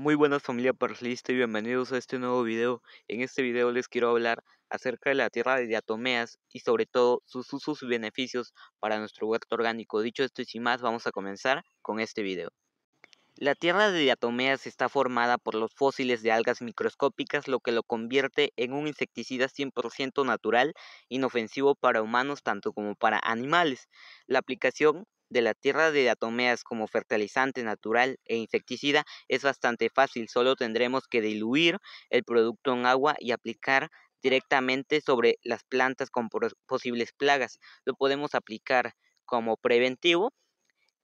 Muy buenas familia Parcelista y bienvenidos a este nuevo video. En este video les quiero hablar acerca de la tierra de diatomeas y sobre todo sus usos y beneficios para nuestro huerto orgánico. Dicho esto y sin más, vamos a comenzar con este video. La tierra de diatomeas está formada por los fósiles de algas microscópicas, lo que lo convierte en un insecticida 100% natural, inofensivo para humanos tanto como para animales. La aplicación de la tierra de diatomeas como fertilizante natural e insecticida es bastante fácil, solo tendremos que diluir el producto en agua y aplicar directamente sobre las plantas con posibles plagas. Lo podemos aplicar como preventivo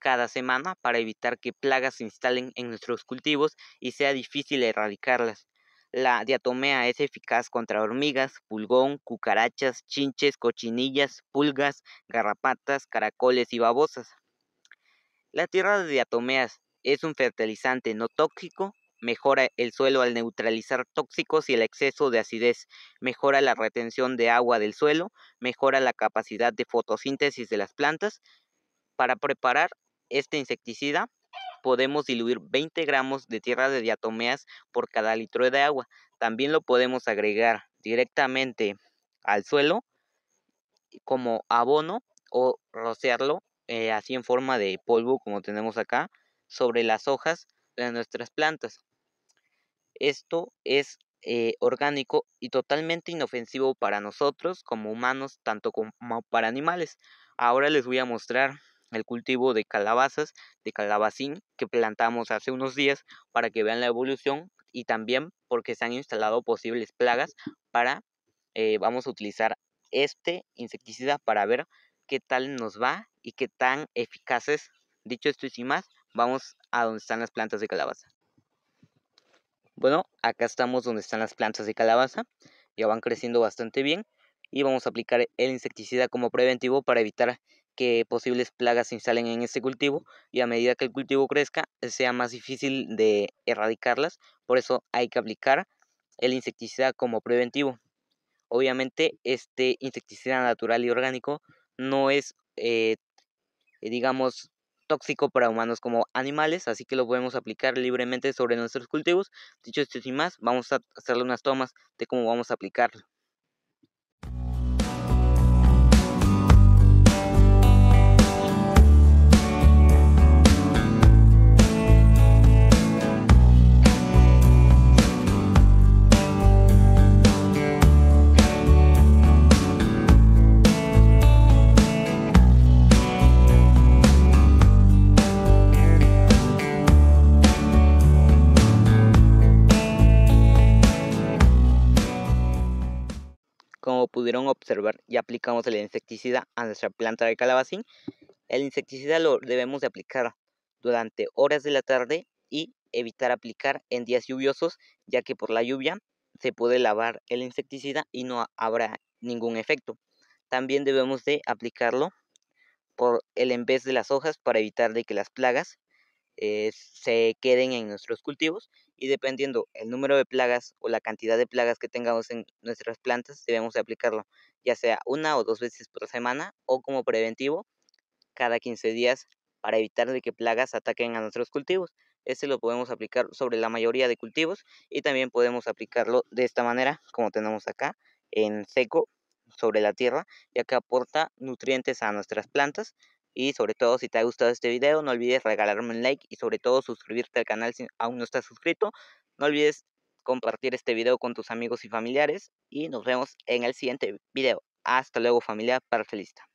cada semana para evitar que plagas se instalen en nuestros cultivos y sea difícil erradicarlas. La diatomea es eficaz contra hormigas, pulgón, cucarachas, chinches, cochinillas, pulgas, garrapatas, caracoles y babosas. La tierra de diatomeas es un fertilizante no tóxico, mejora el suelo al neutralizar tóxicos y el exceso de acidez, mejora la retención de agua del suelo, mejora la capacidad de fotosíntesis de las plantas. Para preparar este insecticida podemos diluir 20 gramos de tierra de diatomeas por cada litro de agua. También lo podemos agregar directamente al suelo como abono o rociarlo eh, así en forma de polvo como tenemos acá sobre las hojas de nuestras plantas. Esto es eh, orgánico y totalmente inofensivo para nosotros como humanos, tanto como para animales. Ahora les voy a mostrar el cultivo de calabazas, de calabacín, que plantamos hace unos días para que vean la evolución y también porque se han instalado posibles plagas para, eh, vamos a utilizar este insecticida para ver qué tal nos va y qué tan eficaces, dicho esto y sin más, vamos a donde están las plantas de calabaza. Bueno, acá estamos donde están las plantas de calabaza, ya van creciendo bastante bien y vamos a aplicar el insecticida como preventivo para evitar que posibles plagas se instalen en este cultivo y a medida que el cultivo crezca sea más difícil de erradicarlas, por eso hay que aplicar el insecticida como preventivo. Obviamente este insecticida natural y orgánico no es, eh, eh, digamos, tóxico para humanos como animales, así que lo podemos aplicar libremente sobre nuestros cultivos. Dicho esto y más, vamos a hacerle unas tomas de cómo vamos a aplicarlo. observar, y aplicamos el insecticida a nuestra planta de calabacín. El insecticida lo debemos de aplicar durante horas de la tarde y evitar aplicar en días lluviosos, ya que por la lluvia se puede lavar el insecticida y no habrá ningún efecto. También debemos de aplicarlo por el en vez de las hojas para evitar de que las plagas eh, se queden en nuestros cultivos y dependiendo el número de plagas o la cantidad de plagas que tengamos en nuestras plantas debemos aplicarlo ya sea una o dos veces por semana o como preventivo cada 15 días para evitar que plagas ataquen a nuestros cultivos. Este lo podemos aplicar sobre la mayoría de cultivos y también podemos aplicarlo de esta manera como tenemos acá en seco sobre la tierra ya que aporta nutrientes a nuestras plantas y sobre todo, si te ha gustado este video, no olvides regalarme un like y sobre todo suscribirte al canal si aún no estás suscrito. No olvides compartir este video con tus amigos y familiares. Y nos vemos en el siguiente video. Hasta luego familia para felista.